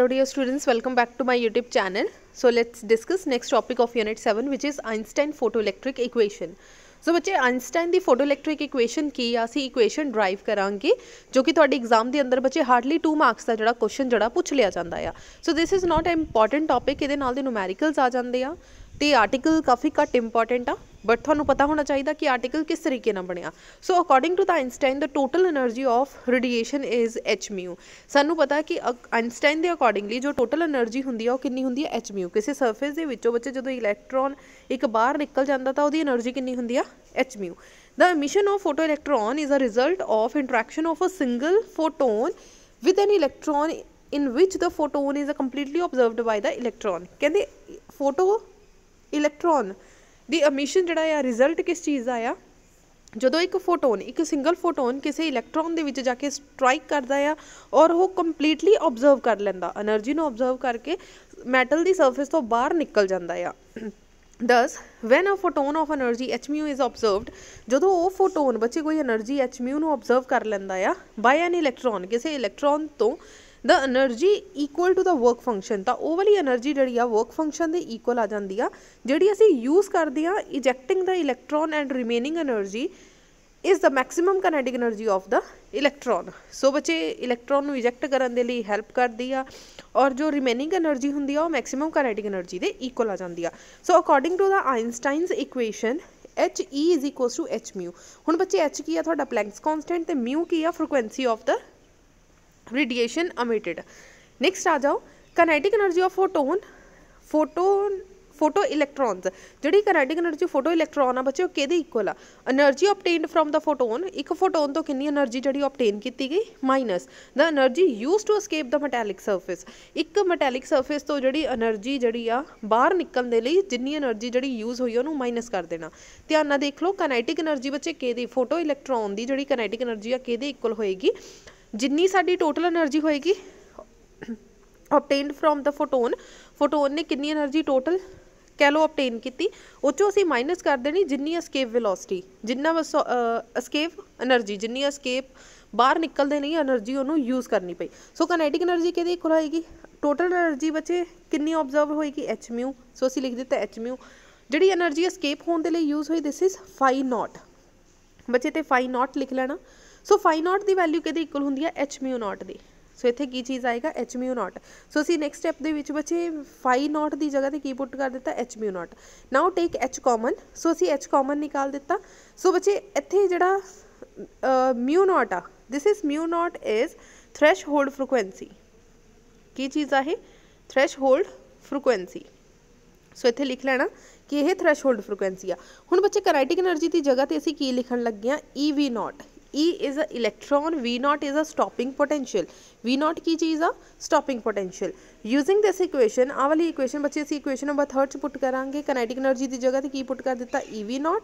hello dear students welcome back to my youtube channel so let's discuss next topic of unit 7 which is einstein photoelectric equation ਸੋ ਬੱਚੇ Einstein ਦੀ ਫੋਟੋਇਲੈਕਟ੍ਰਿਕ equation ਕੀ ਆ ਅਸੀਂ equation drive ਕਰਾਂਗੇ ਜੋ ਕਿ ਤੁਹਾਡੇ exam ਦੇ ਅੰਦਰ ਬੱਚੇ ਹਾਰਡਲੀ 2 ਮਾਰਕਸ ਦਾ ਜਿਹੜਾ ਕੁਐਸਚਨ ਜਿਹੜਾ ਪੁੱਛ ਲਿਆ ਜਾਂਦਾ ਆ so this is not a important topic ਇਹਦੇ ਨਾਲ ਦੇ ਨੂਮੈਰੀਕਲਸ ਆ ਜਾਂਦੇ ਆ ਤੇ ਆਰਟੀਕਲ ਕਾਫੀ ਘੱਟ ਇੰਪੋਰਟੈਂਟ ਆ ਬਟ ਤੁਹਾਨੂੰ ਪਤਾ ਹੋਣਾ ਚਾਹੀਦਾ ਕਿ ਆਰਟੀਕਲ ਕਿਸ ਤਰੀਕੇ ਨਾਲ ਬਣਿਆ so according to the Einstein the total energy of radiation is h μ ਸਾਨੂੰ ਪਤਾ ਹੈ ਕਿ ਆਇਨਸਟਾਈਨ ਦੇ ਅਕੋਰਡਿੰਗਲੀ ਜੋ ਟੋਟਲ એનર્ਜੀ ਹੁੰਦੀ ਆ ਉਹ ਕਿੰਨੀ ਹੁੰਦੀ ਹੈ h μ ਕਿਸੇ ਸਰਫੇਸ ਦੇ ਵਿੱਚੋਂ ਬੱਚੇ ਜਦੋਂ ਇਲੈਕਟ੍ਰੋਨ ਇੱਕ ਬਾਹਰ ਨਿਕਲ ਜਾਂਦਾ ਤਾਂ ਉਹਦੀ એનર્ਜੀ ਕਿੰਨੀ ਹੁੰਦੀ ਆ h μ the emission of photo electron is a result of interaction of a single photon with an electron in which the photon is a completely absorbed by the electron ਕਹਿੰਦੇ ਫੋਟੋ ਇਲੈਕਟ੍ਰੋਨ ਦੀ emission ਜਿਹੜਾ ਆ result ਕਿਸ ਚੀਜ਼ ਦਾ ਆ ਜਦੋਂ ਇੱਕ photon ਇੱਕ ਸਿੰਗਲ ਫੋਟੋਨ ਕਿਸੇ ਇਲੈਕਟ੍ਰੋਨ ਦੇ ਵਿੱਚ ਜਾ ਕੇ ਸਟ੍ਰਾਈਕ ਕਰਦਾ ਆ ਔਰ ਉਹ ਕੰਪਲੀਟਲੀ ਆਬਜ਼ਰਵ ਕਰ ਲੈਂਦਾ એનર્ਜੀ ਨੂੰ ਆਬਜ਼ਰਵ ਕਰਕੇ ਮੈਟਲ ਦੀ ਸਰਫੇਸ ਤੋਂ ਬਾਹਰ ਨਿਕਲ ਜਾਂਦਾ ਆ thus when a photon of energy H mu is absorbed ਜਦੋਂ ਉਹ ਫੋਟੋਨ ਬੱਚੇ ਕੋਈ એનર્ਜੀ ਐਚ ਮਿਊ ਨੂੰ ਆਬਜ਼ਰਵ ਕਰ ਲੈਂਦਾ ਆ ਬਾਈ ਐਨ ਇਲੈਕਟ੍ਰੋਨ ਕਿਸੇ ਇਲੈਕਟ੍ਰੋਨ ਤੋਂ the energy equal to the work function ਤਾਂ ਉਹ ਵਾਲੀ એનર્ਜੀ ਜਿਹੜੀ ਆ ਵਰਕ ਫੰਕਸ਼ਨ ਦੇ ਇਕੁਅਲ ਆ ਜਾਂਦੀ ਆ ਜਿਹੜੀ ਅਸੀਂ ਯੂਜ਼ ਕਰਦੇ ਆ ejecting the electron and remaining energy is the maximum kinetic energy of the electron so ਬੱਚੇ ਇਲੈਕਟ੍ਰੋਨ ਨੂੰ ਇਜੈਕਟ ਕਰਨ ਦੇ ਲਈ ਹੈਲਪ ਕਰਦੀ ਆ ਔਰ ਜੋ ਰਿਮੇਨਿੰਗ એનર્ਜੀ ਹੁੰਦੀ ਆ ਉਹ ਮੈਕਸਿਮਮ ਕਾਈਨੈਟਿਕ એનર્ਜੀ ਦੇ ਇਕੁਅਲ ਆ ਜਾਂਦੀ ਆ so according to the Einstein's equation He is equals to h mu ਹੁਣ ਬੱਚੇ h ਕੀ ਆ ਤੁਹਾਡਾ ਪਲੈਂਕਸ ਕਨਸਟੈਂਟ ਤੇ mu ਕੀ ਆ frequency of the radiation emitted next ਆ ਜਾਓ kinetic energy of photon photon photo electrons ਜਿਹੜੀ ਕਿਨੈਟਿਕ એનર્ਜੀ ਫੋਟੋ ਇਲੈਕਟ੍ਰੋਨ ਆ ਬੱਚੇ ਉਹ ਕਿਹਦੇ ਇਕੁਅਲ ਆ energy obtained from the photon ਇੱਕ ਫੋਟੋਨ ਤੋਂ ਕਿੰਨੀ એનર્ਜੀ ਜਿਹੜੀ ਆਬਟੇਨ ਕੀਤੀ ਗਈ minus the energy used to escape the metallic surface ਇੱਕ ਮੈਟੈਲਿਕ ਸਰਫੇਸ ਤੋਂ ਜਿਹੜੀ એનર્ਜੀ ਜਿਹੜੀ ਆ ਬਾਹਰ ਨਿਕਲਣ ਦੇ ਲਈ ਜਿੰਨੀ એનર્ਜੀ ਜਿਹੜੀ ਯੂਜ਼ ਹੋਈ ਉਹਨੂੰ ਮਾਈਨਸ ਕਰ ਦੇਣਾ ਧਿਆਨ ਨਾਲ ਦੇਖ ਲਓ ਕਿਨੈਟਿਕ એનર્ਜੀ ਬੱਚੇ ਕਿਹਦੀ ਫੋਟੋ ਇਲੈਕਟ੍ਰੋਨ ਦੀ ਜਿਹੜੀ ਕਿਨੈਟਿਕ એનર્ਜੀ ਆ ਕਿਹਦੇ ਇਕੁਅਲ ਹੋਏਗੀ ਜਿੰਨੀ ਸਾਡੀ ਟੋਟਲ એનર્ਜੀ ਹੋਏਗੀ obtained from the photon photon ਨੇ ਕਿੰਨੀ એનર્ਜੀ ਟੋਟਲ ਕਹਿ ਲੋ ਆਬਟੇਨ ਕੀਤੀ ਉਹ ਚੋਂ ਅਸੀਂ ਮਾਈਨਸ ਕਰ ਦੇਣੀ ਜਿੰਨੀ ਐਸਕੇਪ ਵੈਲੋਸਿਟੀ ਜਿੰਨਾ ਐਸਕੇਪ એનર્ਜੀ ਜਿੰਨੀ ਐਸਕੇਪ ਬਾਹਰ ਨਿਕਲਦੇ ਨਹੀਂ એનર્ਜੀ ਉਹਨੂੰ ਯੂਜ਼ ਕਰਨੀ ਪਈ ਸੋ ਕਾਈਨੈਟਿਕ એનર્ਜੀ ਕਿਹਦੇ ਇਕੁਅਲ ਹੋਏਗੀ ਟੋਟਲ એનર્ਜੀ ਬਚੇ ਕਿੰਨੀ ਆਬਜ਼ਰਵ ਹੋਏਗੀ ਐਚ ਮਿਊ ਸੋ ਅਸੀਂ ਲਿਖ ਦਿੱਤਾ ਐਚ ਮਿਊ ਜਿਹੜੀ એનર્ਜੀ ਐਸਕੇਪ ਹੋਣ ਦੇ ਲਈ ਯੂਜ਼ ਹੋਈ ਦਿਸ ਇਜ਼ ਫਾਈ ਨਾਟ ਬਚੇ ਤੇ ਫਾਈ ਨਾਟ ਲਿਖ ਲੈਣਾ ਸੋ ਫਾਈ ਨੋਟ ਦੀ ਵੈਲਿਊ ਕਿਹਦੇ ਇਕੁਅਲ ਹੁੰਦੀ ਹੈ ਐਚ ਮਿਊ ਨੋਟ ਦੀ ਸੋ ਇੱਥੇ ਕੀ ਚੀਜ਼ ਆਏਗਾ ਐਚ ਮਿਊ ਨੋਟ ਸੋ ਅਸੀਂ ਨੈਕਸਟ ਸਟੈਪ ਦੇ ਵਿੱਚ ਬੱਚੇ ਫਾਈ ਨੋਟ ਦੀ ਜਗ੍ਹਾ ਤੇ ਕੀ ਪੁੱਟ ਕਰ ਦਿੱਤਾ H mu naught now take H common so ਅਸੀਂ ਐਚ ਕਾਮਨ ਨਿਕਾਲ ਦਿੱਤਾ ਸੋ ਬੱਚੇ ਇੱਥੇ ਜਿਹੜਾ ਮਿਊ ਨੋਟ ਆ this is mu naught is threshold frequency ਕੀ ਚੀਜ਼ ਆ ਇਹ ਥ੍ਰੈਸ਼ਹੋਲਡ ਫ੍ਰੀਕੁਐਂਸੀ ਸੋ ਇੱਥੇ ਲਿਖ ਲੈਣਾ ਕਿ ਇਹ ਥ੍ਰੈਸ਼ਹੋਲਡ ਫ੍ਰੀਕੁਐਂਸੀ ਆ ਹੁਣ ਬੱਚੇ kinetic એનર્ਜੀ ਦੀ ਜਗ੍ਹਾ ਤੇ ਅਸੀਂ ਕੀ ਲਿਖਣ ਲੱਗੇ ਆ EV e naught E is a electron, V naught is a stopping potential. V naught ki cheez a stopping potential. Using this equation ਆ ਵਾਲੀ ਇਕੁਏਸ਼ਨ ਬੱਚੇ ਅਸੀਂ ਇਕੁਏਸ਼ਨ ਨੰਬਰ 3 ਚ ਪੁੱਟ ਕਰਾਂਗੇ ਕਾਈਨੈਟਿਕ એનર્ਜੀ ਦੀ ਜਗ੍ਹਾ ਤੇ ਕੀ ਪੁੱਟ ਕਰ ਦਿੱਤਾ EV0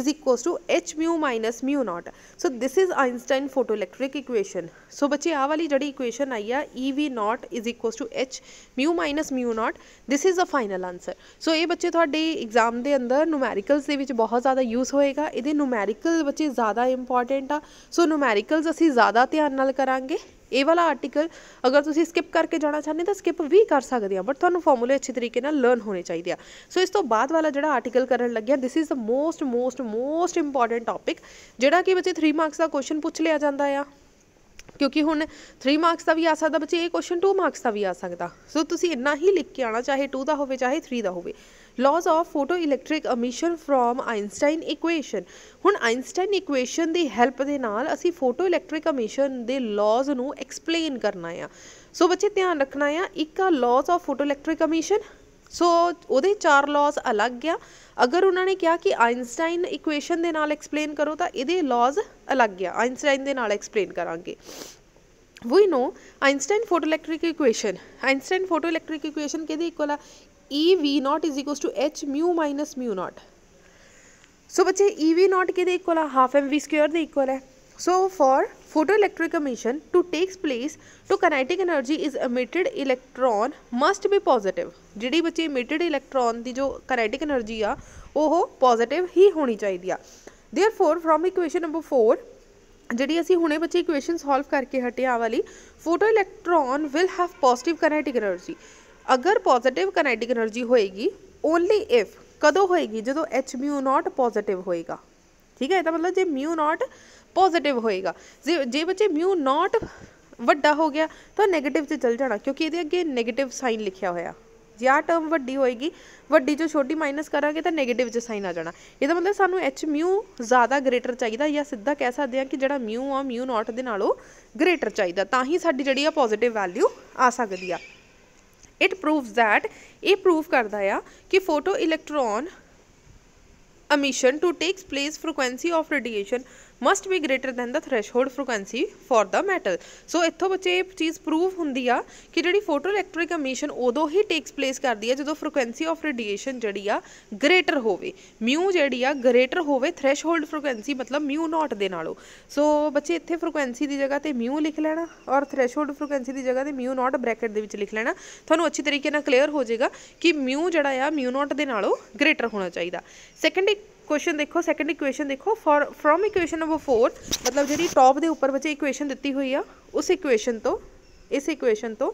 is equal to h mu minus mu naught so this is Einstein photoelectric equation so ਬੱਚੇ ਆ ਵਾਲੀ ਜਿਹੜੀ ਇਕੁਏਸ਼ਨ ਆਈ ਆ EV0 is equal to h mu minus mu naught this is a final answer so ਇਹ ਬੱਚੇ ਤੁਹਾਡੇ exam ਦੇ ਅੰਦਰ ਨੂਮੈਰੀਕਲਸ ਦੇ ਵਿੱਚ ਬਹੁਤ ਜ਼ਿਆਦਾ ਯੂਜ਼ ਹੋਏਗਾ ਇਹਦੇ ਨੂਮੈਰੀਕਲ ਬੱਚੇ ਜ਼ਿਆਦਾ ਇੰਪੋਰਟੈਂਟ ਆ ਸੋ ਨੂਮੈਰੀਕਲਸ ਅਸੀਂ ਜ਼ਿਆਦਾ ਧਿਆਨ ਨਾਲ ਕਰਾਂਗੇ ਇਹ ਵਾਲਾ ਆਰਟੀਕਲ ਅਗਰ ਤੁਸੀਂ ਸਕਿਪ ਕਰਕੇ ਜਾਣਾ ਚਾਹੁੰਦੇ ਤਾਂ ਸਕਿਪ ਵੀ ਕਰ ਸਕਦੇ ਆ ਬਟ ਤੁਹਾਨੂੰ ਫਾਰਮੂਲੇ ਅੱਛੇ ਤਰੀਕੇ ਨਾਲ ਲਰਨ ਹੋਣੇ ਚਾਹੀਦੇ ਆ ਸੋ ਇਸ ਤੋਂ ਬਾਅਦ ਵਾਲਾ ਜਿਹੜਾ ਆਰਟੀਕਲ ਕਰਨ ਲੱਗਿਆ this is the most most most important topic ਜਿਹੜਾ ਕਿ ਬੱਚੇ 3 ਮਾਰਕਸ ਦਾ ਕੁਐਸਚਨ ਪੁੱਛ ਲਿਆ ਜਾਂਦਾ ਆ ਕਿਉਂਕਿ ਹੁਣ 3 ਮਾਰਕਸ ਦਾ ਵੀ ਆ ਸਕਦਾ ਬੱਚੇ ਇਹ ਕੁਐਸਚਨ 2 ਮਾਰਕਸ ਦਾ ਵੀ ਆ ਸਕਦਾ ਸੋ ਤੁਸੀਂ ਇੰਨਾ ਹੀ ਲਿਖ ਕੇ ਆਣਾ ਚਾਹੇ 2 ਦਾ ਹੋਵੇ ਚਾਹੇ 3 ਦਾ ਹੋਵੇ laws of photoelectric emission from Einstein equation ਹੁਣ ਆਇਨਸਟਾਈਨ ਇਕੁਏਸ਼ਨ ਦੀ ਹੈਲਪ ਦੇ ਨਾਲ ਅਸੀਂ ਫੋਟੋਇਲੈਕਟ੍ਰਿਕ emission ਦੇ ਲਾਜ਼ ਨੂੰ ਐਕਸਪਲੇਨ ਕਰਨਾ ਆ ਸੋ ਬੱਚੇ ਧਿਆਨ ਰੱਖਣਾ ਆ ਇੱਕ ਆ ਲਾਜ਼ ਆਫ ਫੋਟੋਇਲੈਕਟ੍ਰਿਕ emission ਸੋ ਉਹਦੇ ਚਾਰ ਲਾਜ਼ ਅਲੱਗ ਆ ਅਗਰ ਉਹਨਾਂ ਨੇ ਕਿਹਾ ਕਿ ਆਇਨਸਟਾਈਨ ਇਕੁਏਸ਼ਨ ਦੇ ਨਾਲ ਐਕਸਪਲੇਨ ਕਰੋ ਤਾਂ ਇਹਦੇ ਲਾਜ਼ ਅਲੱਗ ਆ ਆਇਨਸਟਾਈਨ ਦੇ ਨਾਲ ਐਕਸਪਲੇਨ ਕਰਾਂਗੇ we know Einstein photoelectric equation Einstein photoelectric equation ਕਿਹਦੇ ਇਕੁਅਲ ਆ E V naught is equal to H mu minus mu naught so बच्चे ई वी नॉट के इक्वल है half M V square equal है so for photo electric emission to takes place to kinetic energy is emitted electron must be positive जिड़ी बच्चे emitted electron की जो कनैटिक energy आ वह positive ही होनी चाहिए आ therefore from equation number four जी असी हमने बच्चे इक्वेन सॉल्व करके हटे आ वाली photo electron will have positive kinetic energy ਅਗਰ ਪੋਜ਼ਿਟਿਵ ਕਾਈਨੈਟਿਕ એનર્ਜੀ ਹੋਏਗੀ ਓਨਲੀ ਇਫ ਕਦੋਂ ਹੋਏਗੀ ਜਦੋਂ ਐਚ ਮਿਊ ਨਾਟ ਪੋਜ਼ਿਟਿਵ ਹੋਏਗਾ ਠੀਕ ਹੈ ਇਹਦਾ ਮਤਲਬ ਜੇ ਮਿਊ ਨਾਟ ਪੋਜ਼ਿਟਿਵ ਹੋਏਗਾ ਜੇ ਬੱਚੇ ਮਿਊ ਨਾਟ ਵੱਡਾ ਹੋ ਗਿਆ ਤਾਂ 네ਗੇਟਿਵ ਤੇ ਚਲ ਜਾਣਾ ਕਿਉਂਕਿ ਇਹਦੇ ਅੱਗੇ 네ਗੇਟਿਵ ਸਾਈਨ ਲਿਖਿਆ ਹੋਇਆ ਜੇ ਆ ਟਰਮ ਵੱਡੀ ਹੋਏਗੀ ਵੱਡੀ ਚੋਂ ਛੋਟੀ ਮਾਈਨਸ ਕਰਾਂਗੇ ਤਾਂ 네ਗੇਟਿਵ ਚ ਸਾਈਨ ਆ ਜਾਣਾ ਇਹਦਾ ਮਤਲਬ ਸਾਨੂੰ ਐਚ ਮਿਊ ਜ਼ਿਆਦਾ ਗ੍ਰੇਟਰ ਚਾਹੀਦਾ ਜਾਂ ਸਿੱਧਾ ਕਹਿ ਸਕਦੇ ਹਾਂ ਕਿ ਜਿਹੜਾ ਮਿਊ ਆ ਮਿਊ ਨਾਟ ਦੇ ਨਾਲੋਂ ਗ੍ਰੇਟਰ ਚਾਹੀਦਾ ਤਾਂ ਹੀ ਸਾਡੀ ਜਿਹੜੀ ਆ ਪੋਜ਼ਿਟਿਵ ਵੈਲਿਊ ਆ ਸਕਦੀ ਆ ਇਟ ਪ੍ਰੂਵਸ ਥੈਟ ਇਹ ਪ੍ਰੂਵ ਕਰਦਾ ਆ ਕਿ photo electron emission to takes place frequency of radiation must be greater than the threshold frequency for the metal so ਇੱਥੋਂ ਬੱਚੇ ਇਹ ਚੀਜ਼ ਪ੍ਰੂਵ ਹੁੰਦੀ ਆ ਕਿ ਜਿਹੜੀ ਫੋਟੋ ਇਲੈਕਟ੍ਰਿਕ ਐਮਿਸ਼ਨ ਉਦੋਂ ਹੀ ਟੇਕਸ ਪਲੇਸ ਕਰਦੀ ਆ ਜਦੋਂ ਫ੍ਰੀਕੁਐਂਸੀ ਆਫ ਰੇਡੀਏਸ਼ਨ ਜਿਹੜੀ ਆ ਗ੍ਰੇਟਰ ਹੋਵੇ ਮਿਊ ਜਿਹੜੀ ਆ ਗ੍ਰੇਟਰ ਹੋਵੇ ਥ੍ਰੈਸ਼ਹੋਲਡ ਫ੍ਰੀਕੁਐਂਸੀ ਮਤਲਬ ਮਿਊ ਨਾਟ ਦੇ ਨਾਲੋਂ ਸੋ ਬੱਚੇ ਇੱਥੇ ਫ੍ਰੀਕੁਐਂਸੀ ਦੀ ਜਗ੍ਹਾ ਤੇ ਮਿਊ ਲਿਖ ਲੈਣਾ ਔਰ ਥ੍ਰੈਸ਼ਹੋਲਡ ਫ੍ਰੀਕੁਐਂਸੀ ਦੀ ਜਗ੍ਹਾ ਤੇ ਮਿਊ ਨਾਟ ਬ੍ਰੈਕਟ ਦੇ ਵਿੱਚ ਲਿਖ ਲੈਣਾ ਤੁਹਾਨੂੰ ਅੱਛੀ ਤਰੀਕੇ ਨਾਲ ਕਲੀਅਰ ਹੋ ਜਾਏਗਾ ਕਿ ਮਿਊ ਜਿਹੜਾ ਆ ਮਿਊ ਨਾਟ ਦੇ ਨਾਲੋਂ ਗ੍ਰੇਟਰ ਹੋਣਾ ਚਾਹੀਦਾ ਸੈਕੰਡ ਇੱਕ ਕੁਐਸਚਨ ਦੇਖੋ ਸੈਕੰਡ ਇਕੁਏਸ਼ਨ ਦੇਖੋ ਫॉर ਫਰਮ ਇਕੁਏਸ਼ਨ ਨੰਬਰ 4 ਮਤਲਬ ਜਿਹੜੀ ਟੌਪ ਦੇ ਉੱਪਰ ਬੱਚੇ ਇਕੁਏਸ਼ਨ ਦਿੱਤੀ ਹੋਈ ਆ ਉਸ ਇਕੁਏਸ਼ਨ ਤੋਂ ਇਸ ਇਕੁਏਸ਼ਨ ਤੋਂ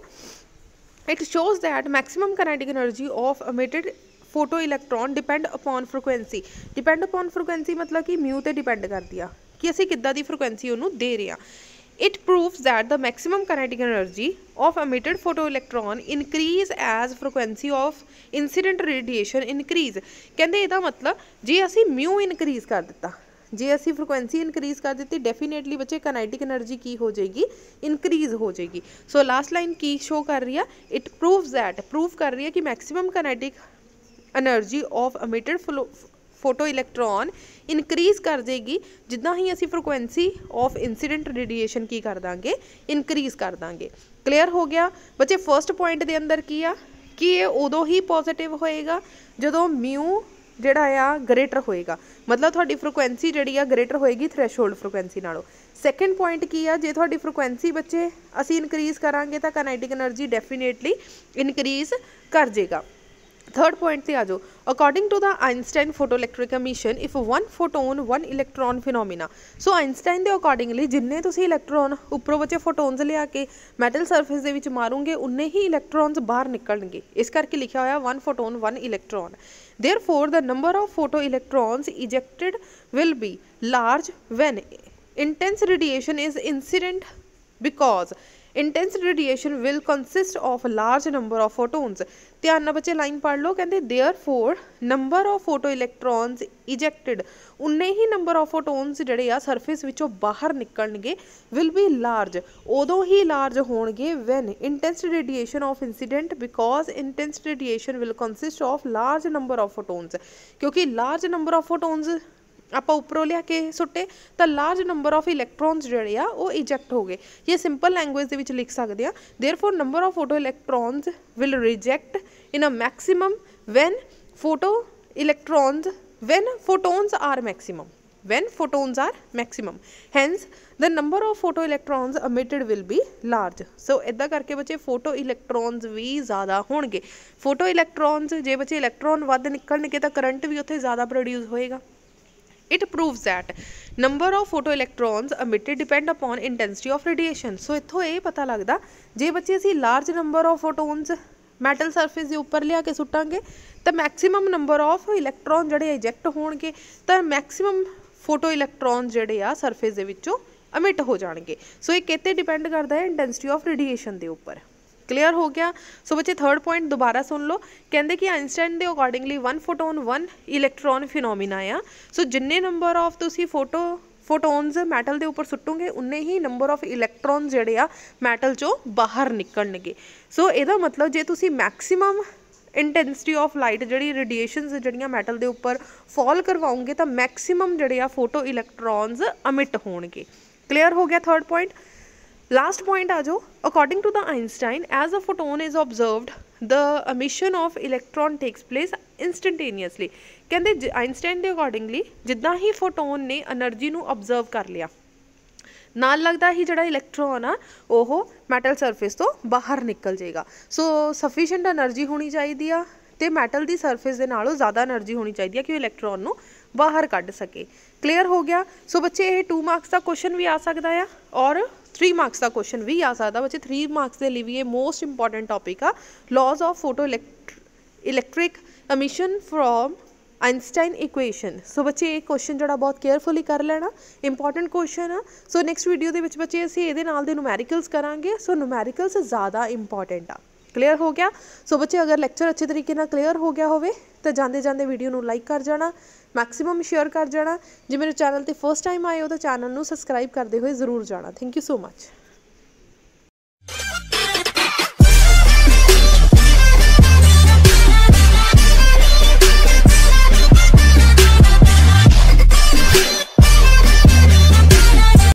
it shows that maximum kinetic energy of emitted photo electron depend upon frequency depend upon frequency ਮਤਲਬ ਕਿ μ ਤੇ ਡਿਪੈਂਡ ਕਰਦੀ ਆ ਕਿ ਅਸੀਂ ਕਿੱਦਾਂ ਦੀ ਫ੍ਰੀਕੁਐਂਸੀ ਉਹਨੂੰ ਦੇ ਰਹੇ ਆ it proves that the maximum kinetic energy of emitted photoelectron increase as frequency of incident radiation increase kende ida matlab je assi mu increase kar ditta je assi frequency increase kar ditti definitely bache kinetic energy ki ho jayegi increase ho jayegi so last line ki show kar rahi hai it proves that prove kar rahi hai ki maximum kinetic energy of emitted photo photo electron increase ਕਰ ਜੇਗੀ ਜਿੱਦਾਂ ਹੀ ਅਸੀਂ frequency of incident radiation ਕੀ ਕਰ ਦਾਂਗੇ increase ਕਰ ਦਾਂਗੇ ਕਲੀਅਰ ਹੋ ਗਿਆ ਬੱਚੇ ਫਰਸਟ ਪੁਆਇੰਟ ਦੇ ਅੰਦਰ ਕੀ ਆ ਕਿ ਇਹ ਉਦੋਂ ਹੀ ਪੋਜ਼ਿਟਿਵ ਹੋਏਗਾ ਜਦੋਂ ਮਿਊ ਜਿਹੜਾ ਆ ਗ੍ਰੇਟਰ ਹੋਏਗਾ ਮਤਲਬ ਤੁਹਾਡੀ ਫ੍ਰੀਕੁਐਂਸੀ ਜਿਹੜੀ ਆ ਗ੍ਰੇਟਰ ਹੋਏਗੀ ਥ੍ਰੈਸ਼ਹੋਲਡ ਫ੍ਰੀਕੁਐਂਸੀ ਨਾਲੋਂ ਸੈਕੰਡ ਪੁਆਇੰਟ ਕੀ ਆ ਜੇ ਤੁਹਾਡੀ ਫ੍ਰੀਕੁਐਂਸੀ ਬੱਚੇ ਅਸੀਂ ਇਨਕਰੀਜ਼ ਕਰਾਂਗੇ ਤਾਂ ਕਾਈਨੈਟਿਕ એનર્ਜੀ ਡੈਫੀਨੇਟਲੀ ਇਨਕਰੀਜ਼ ਕਰ ਜੇਗਾ थर्ड पॉइंट से आ जाओ according to the Einstein photoelectric emission if one photon one electron phenomena so Einstein के अकॉर्डिंगली जिन्हें तुम इलैक्ट्रॉन उपरों बचे फोटोनस लिया के मैटल सर्फिस के मारोंगे उन्ने ही इलैक्ट्रॉनस बाहर निकलने इस करके लिखा हुआ one photon one electron therefore the number of photo electrons ejected will be large when intense radiation is incident because intense radiation will consist of a large number of photons ਧਿਆਨ ਨਾਲ ਬੱਚੇ line ਪੜ੍ਹ ਲਓ ਕਹਿੰਦੇ therefore number of photo electrons ejected ਉਨੇ ਹੀ number of photons ਜਿਹੜੇ ਆ ਸਰਫੇਸ ਵਿੱਚੋਂ ਬਾਹਰ ਨਿਕਲਣਗੇ ਵਿਲ ਬੀ ਲਾਰਜ ਉਦੋਂ ਹੀ ਲਾਰਜ ਹੋਣਗੇ when intense radiation of incident because intense radiation will consist of large number of photons ਕਿਉਂਕਿ ਲਾਰਜ ਨੰਬਰ ਆਫ ਫੋਟੋਨਸ ਆਪਾਂ ਉੱਪਰੋਂ ਲਿਆ ਕੇ ਸੁੱਟੇ ਤਾਂ ਲਾਰਜ ਨੰਬਰ ਆਫ ਇਲੈਕਟ੍ਰੋਨਸ ਜਿਹੜੇ ਆ ਉਹ ਇਜੈਕਟ ਹੋ ਗਏ ਇਹ ਸਿੰਪਲ ਲੈਂਗੁਏਜ ਦੇ ਵਿੱਚ ਲਿਖ ਸਕਦੇ ਆ therefore number of photo electrons will reject in a maximum when photo electrons when photons are maximum when photons are maximum hence the number of photo electrons emitted will be large so ਇਦਾਂ ਕਰਕੇ ਬੱਚੇ photo electrons ਵੀ ਜ਼ਿਆਦਾ ਹੋਣਗੇ photo electrons ਜੇ ਬੱਚੇ electron ਵੱਧ ਨਿਕਲਣਗੇ ਤਾਂ current ਵੀ ਉੱਥੇ ਜ਼ਿਆਦਾ ਪ੍ਰੋਡਿਊਸ ਹੋਏਗਾ it proves that number of photo electrons emitted depend upon intensity of radiation so ਇੱਥੋਂ ਇਹ ਪਤਾ ਲੱਗਦਾ ਜੇ ਬੱਚੇ ਅਸੀਂ large number of photons metal surface ਦੇ ਉੱਪਰ ਲਿਆ ਕੇ ਸੁੱਟਾਂਗੇ ਤਾਂ ਮੈਕਸਿਮਮ ਨੰਬਰ ਆਫ ਇਲੈਕਟ੍ਰੋਨ ਜਿਹੜੇ ਇਜੈਕਟ ਹੋਣਗੇ ਤਾਂ ਮੈਕਸਿਮਮ ਫੋਟੋ ਇਲੈਕਟ੍ਰੋਨ ਜਿਹੜੇ ਆ ਸਰਫੇਸ ਦੇ ਵਿੱਚੋਂ ਅਮਿਟ ਹੋ ਜਾਣਗੇ ਸੋ ਇਹ ਕਿਤੇ ਡਿਪੈਂਡ ਕਰਦਾ ਹੈ ਇੰਟੈਂਸਿਟੀ ਆਫ ਰੇਡੀਏਸ਼ਨ ਦੇ ਉੱਪਰ क्लीयर हो गया सो बच्चे थर्ड पॉइंट दोबारा सुन लो कहें कि आइनसटाइन के accordingly one photon one electron phenomena आ सो जिने नंबर ऑफ तुम फोटो फोटोनज़ मैटल के उपर सुटोंगे उन्ने ही नंबर ऑफ इलेक्ट्रॉन जोड़े आ मैटल चो बाहर निकल गए सो ए मतलब जे तुम मैक्सीम इंटेंसिटी ऑफ लाइट जी रेडिएशन जड़िया मैटल के उपर फॉल करवाओगे तो मैक्सीम जड़े आ फोटो इलेक्ट्रॉनस अमिट क्लीयर हो गया थर्ड पॉइंट ਪੁਆਇੰਟ ਆ ajo. According to the Einstein as a photon is absorbed the emission of electron takes place instantaneously ਕਹਿੰਦੇ ਆਇਨਸਟਾਈਨ ਦੇ ਅਕੋਰਡਿੰਗਲੀ ਜਿੱਦਾਂ ਹੀ ਫੋਟੋਨ ਨੇ એનર્ਜੀ ਨੂੰ ਆਬਜ਼ਰਵ ਕਰ ਲਿਆ ਨਾਲ ਲੱਗਦਾ ਹੀ ਜਿਹੜਾ ਇਲੈਕਟ੍ਰੋਨ ਆ ਉਹ ਮੈਟਲ ਸਰਫੇਸ ਤੋਂ ਬਾਹਰ ਨਿਕਲ ਜਾਏਗਾ ਸੋ ਸਫੀਸ਼ੀਐਂਟ એનર્ਜੀ ਹੋਣੀ ਚਾਹੀਦੀ ਆ ਤੇ ਮੈਟਲ ਦੀ ਸਰਫੇਸ ਦੇ ਨਾਲੋਂ ਜ਼ਿਆਦਾ એનર્ਜੀ ਹੋਣੀ ਚਾਹੀਦੀ ਆ ਕਿ ਉਹ ਇਲੈਕਟ੍ਰੋਨ ਨੂੰ ਬਾਹਰ ਕੱਢ ਸਕੇ ਕਲੀਅਰ ਹੋ ਗਿਆ ਸੋ ਬੱਚੇ ਇਹ 2 ਮਾਰਕਸ ਦਾ ਕੁਐਸਚਨ ਵੀ ਆ ਸਕਦਾ ਆ ਔਰ 3 ਮਾਰਕਸ ਦਾ ਕੁਐਸਚਨ ਵੀ ਆ ਸਕਦਾ ਬੱਚੇ 3 ਮਾਰਕਸ ਦੇ ਲਈ ਵੀ ਇਹ ਮੋਸਟ ਇੰਪੋਰਟੈਂਟ ਟਾਪਿਕ ਆ laws of photo electric emission from Einstein equation so ਬੱਚੇ ਇਹ ਕੁਐਸਚਨ ਜਿਹੜਾ ਬਹੁਤ ਕੇਅਰਫੁਲੀ ਕਰ ਲੈਣਾ ਇੰਪੋਰਟੈਂਟ ਕੁਐਸਚਨ ਆ ਸੋ ਨੈਕਸਟ ਵੀਡੀਓ ਦੇ ਵਿੱਚ ਬੱਚੇ ਅਸੀਂ ਇਹਦੇ ਨਾਲ ਦੇ ਨੂਮੈਰੀਕਲਸ ਕਰਾਂਗੇ ਸੋ ਨੂਮੈਰੀਕਲਸ ਜ਼ਿਆਦਾ ਇੰਪੋਰਟੈਂਟ ਆ ਕਲੀਅਰ ਹੋ ਗਿਆ ਸੋ ਬੱਚੇ ਅਗਰ ਲੈਕਚਰ ਅੱਛੇ ਤਰੀਕੇ ਨਾਲ ਕਲੀਅਰ ਹੋ ਗਿਆ ਹੋਵੇ ਤਾਂ ਜਾਂਦੇ ਜਾਂਦੇ ਵੀਡੀਓ ਨੂੰ ਲਾਈਕ ਕਰ ਜਾਣਾ ਮੈਕਸਿਮਮ ਸ਼ੇਅਰ ਕਰ ਜਾਣਾ ਜੇ ਮੇਰੇ ਚੈਨਲ ਤੇ ਫਸਟ ਟਾਈਮ ਆਏ ਹੋ ਤਾਂ ਚੈਨਲ ਨੂੰ ਸਬਸਕ੍ਰਾਈਬ ਕਰਦੇ ਹੋਏ ਜ਼ਰੂਰ ਜਾਣਾ ਥੈਂਕ ਯੂ ਸੋ ਮੱਚ